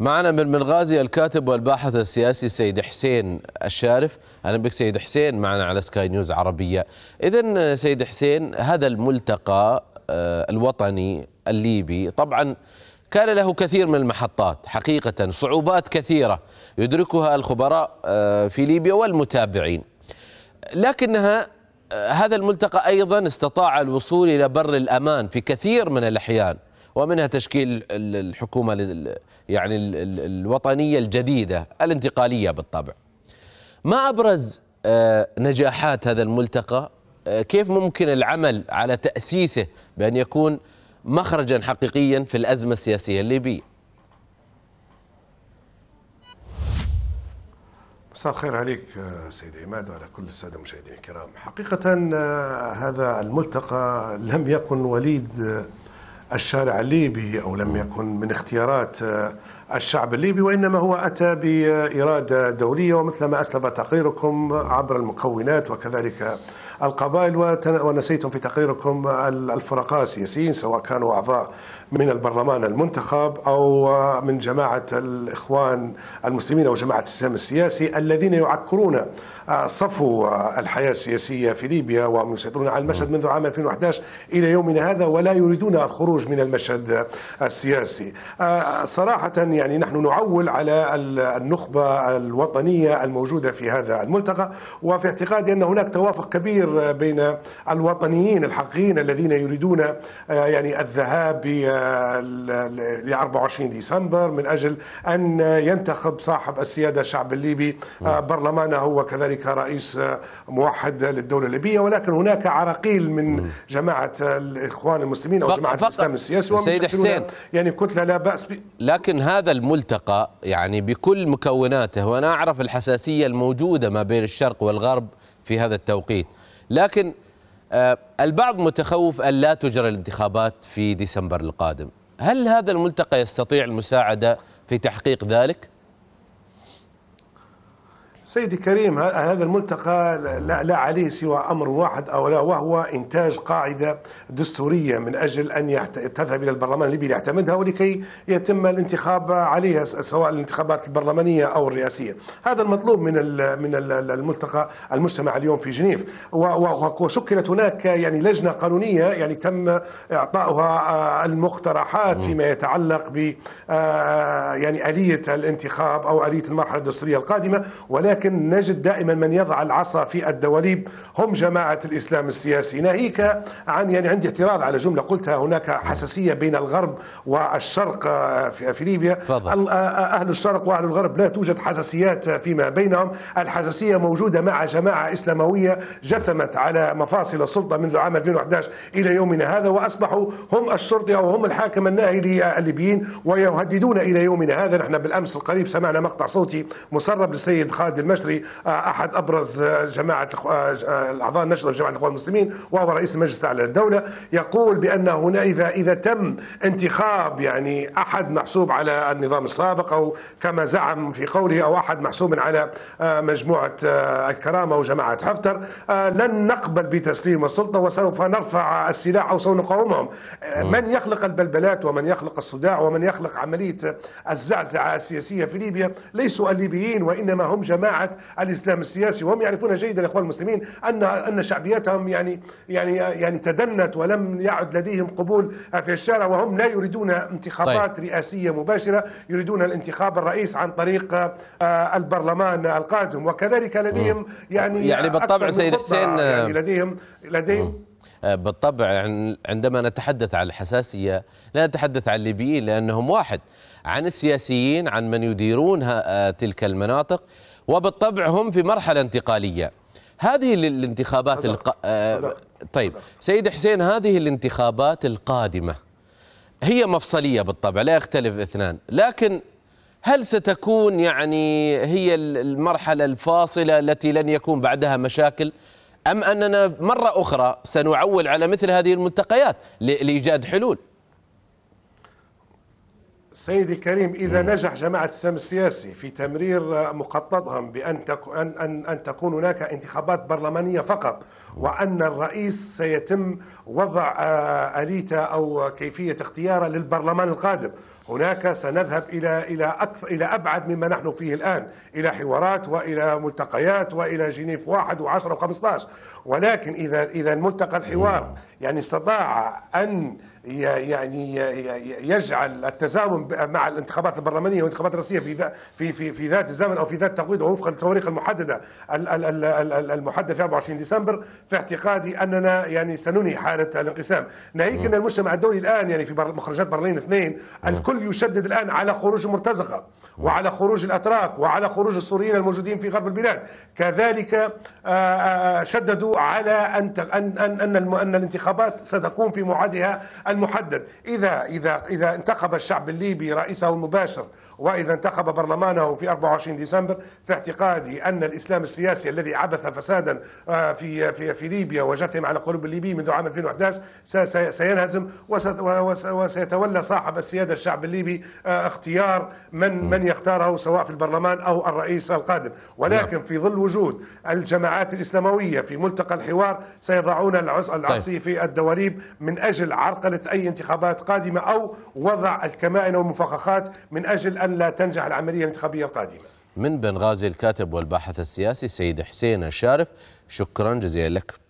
معنا من بنغازي الكاتب والباحث السياسي سيد حسين الشارف اهلا بك سيد حسين معنا على سكاي نيوز عربيه اذا سيد حسين هذا الملتقى آه، الوطني الليبي طبعا كان له كثير من المحطات حقيقه صعوبات كثيره يدركها الخبراء آه، في ليبيا والمتابعين لكنها آه، هذا الملتقى ايضا استطاع الوصول الى بر الامان في كثير من الاحيان ومنها تشكيل الحكومة يعني الوطنية الجديدة الانتقالية بالطبع ما أبرز آه، نجاحات هذا الملتقى آه، كيف ممكن العمل على تأسيسه بأن يكون مخرجا حقيقيا في الأزمة السياسية الليبية مساء الخير عليك آه، سيد عماد وعلى كل السادة المشاهدين الكرام حقيقة هذا الملتقى لم يكن وليد الشارع الليبي أو لم يكن من اختيارات آه، الشعب الليبي وإنما هو أتى بإرادة دولية ومثل ما أسلف تقريركم عبر المكونات وكذلك القبائل ونسيتم في تقريركم الفرقاء السياسيين سواء كانوا أعضاء من البرلمان المنتخب أو من جماعة الإخوان المسلمين أو جماعة السلام السياسي الذين يعكرون آه، صفو آه، الحياة السياسية في ليبيا وهم يسيطرون على المشهد منذ عام 2011 إلى يومنا هذا ولا يريدون الخروج من المشهد السياسي آه، صراحة يعني نحن نعول على النخبة الوطنية الموجودة في هذا الملتقى وفي اعتقادي أن هناك توافق كبير كبير بين الوطنيين الحقيقيين الذين يريدون آه، يعني الذهاب آه، ل 24 ديسمبر من اجل ان ينتخب صاحب السياده الشعب الليبي آه، نعم. برلمانه وكذلك رئيس موحد للدوله الليبيه ولكن هناك عراقيل من نعم. جماعه الاخوان المسلمين او جماعه الاسلام السياسي سيد حسين يعني كتله لا باس ب... لكن هذا الملتقى يعني بكل مكوناته وانا اعرف الحساسيه الموجوده ما بين الشرق والغرب في هذا التوقيت لكن آه، البعض متخوف أن لا تجرى الانتخابات في ديسمبر القادم هل هذا الملتقى يستطيع المساعدة في تحقيق ذلك؟ سيدي كريم هذا الملتقى لا, لا عليه سوى امر واحد او لا وهو انتاج قاعده دستوريه من اجل ان تذهب الى البرلمان الليبي ليعتمدها ولكي يتم الانتخاب عليها سواء الانتخابات البرلمانيه او الرئاسيه، هذا المطلوب من من الملتقى المجتمع اليوم في جنيف وشكلت هناك يعني لجنه قانونيه يعني تم اعطاؤها المقترحات فيما يتعلق ب يعني اليه الانتخاب او اليه المرحله الدستوريه القادمه ولكن ولكن نجد دائما من يضع العصا في الدواليب هم جماعة الإسلام السياسي ناهيك عن يعني عندي اعتراض على جملة قلتها هناك حساسية بين الغرب والشرق آه، في ليبيا فضل. آه، آه، أهل الشرق وأهل الغرب لا توجد حساسيات فيما بينهم الحساسية موجودة مع جماعة إسلاموية جثمت على مفاصل السلطة منذ عام 2011 إلى يومنا هذا وأصبحوا هم الشرطي أو هم الحاكم الناهي للليبيين ويهددون إلى يومنا هذا نحن بالأمس القريب سمعنا مقطع صوتي مسرب للسيد خالد المشري آه، احد ابرز آه، جماعه آه، الاعضاء النشطه في جماعه الاخوان المسلمين وهو رئيس المجلس الاعلى للدوله يقول بان هنا اذا اذا تم انتخاب يعني احد محسوب على النظام السابق او كما زعم في قوله او احد محسوب على مجموعه الكرامه وجماعه حفتر لن نقبل بتسليم السلطه وسوف نرفع السلاح او سنقاومهم من يخلق البلبلات ومن يخلق الصداع ومن يخلق عمليه الزعزعه السياسيه في ليبيا ليسوا الليبيين وانما هم جماعه جماعه الاسلام السياسي وهم يعرفون جيدا الاخوان المسلمين ان ان شعبيتهم يعني يعني يعني تدنت ولم يعد لديهم قبول في الشارع وهم لا يريدون انتخابات طيب. رئاسيه مباشره يريدون الانتخاب الرئيس عن طريق آه، البرلمان القادم وكذلك لديهم يعني يعني بالطبع سيد حسين يعني لديهم لديهم مم. آه، بالطبع عندما نتحدث عن الحساسية لا نتحدث عن الليبيين لأنهم واحد عن السياسيين عن من يديرون آه، تلك المناطق وبالطبع هم في مرحلة انتقالية هذه الانتخابات صدقت. الق... آه، صدقت. طيب صدقت. سيد حسين هذه الانتخابات القادمة هي مفصلية بالطبع لا يختلف اثنان لكن هل ستكون يعني هي المرحلة الفاصلة التي لن يكون بعدها مشاكل أم أننا مرة أخرى سنعول على مثل هذه الملتقيات لإيجاد حلول سيدي كريم إذا نعم. نجح جماعة السلام السياسي في تمرير مخططهم بأن تكون أن أن تكون هناك انتخابات برلمانية فقط وأن الرئيس سيتم وضع آه، آليته أو كيفية اختياره للبرلمان القادم هناك سنذهب إلى إلى أكثر إلى أبعد مما نحن فيه الآن إلى حوارات وإلى ملتقيات وإلى جنيف واحد و10 و15 ولكن إذا إذا ملتقى الحوار يعني استطاع أن يعني يجعل التزامن مع الانتخابات البرلمانيه والانتخابات الرئاسيه في في في في ذات الزمن او في ذات التقويض وفق التواريخ المحدده المحدده في 24 ديسمبر في اعتقادي اننا يعني سننهي حاله الانقسام ناهيك ان المجتمع الدولي الان يعني في مخرجات برلين اثنين الكل الكل يشدد الآن على خروج المرتزقة وعلى خروج الأتراك وعلى خروج السوريين الموجودين في غرب البلاد كذلك آه، آه، آه، شددوا على أن أن أن الانتخابات ستكون في موعدها المحدد إذا إذا إذا انتخب الشعب الليبي رئيسه المباشر وإذا انتخب برلمانه في 24 ديسمبر في اعتقادي أن الإسلام السياسي الذي عبث فسادا آه، في في في ليبيا وجثم على قلوب الليبيين منذ عام 2011 سينهزم وسيتولى صاحب السيادة الشعب الليبي آه، اختيار من من يختاره سواء في البرلمان أو الرئيس القادم ولكن نعم. في ظل وجود الجماعات الإسلاموية في ملتقى الحوار سيضعون طيب. العصي في الدواليب من أجل عرقلة أي انتخابات قادمة أو وضع الكمائن والمفخخات من أجل أن أن لا تنجح العملية الانتخابية القادمة من بنغازي الكاتب والباحث السياسي سيد حسين الشارف شكرا جزيلا لك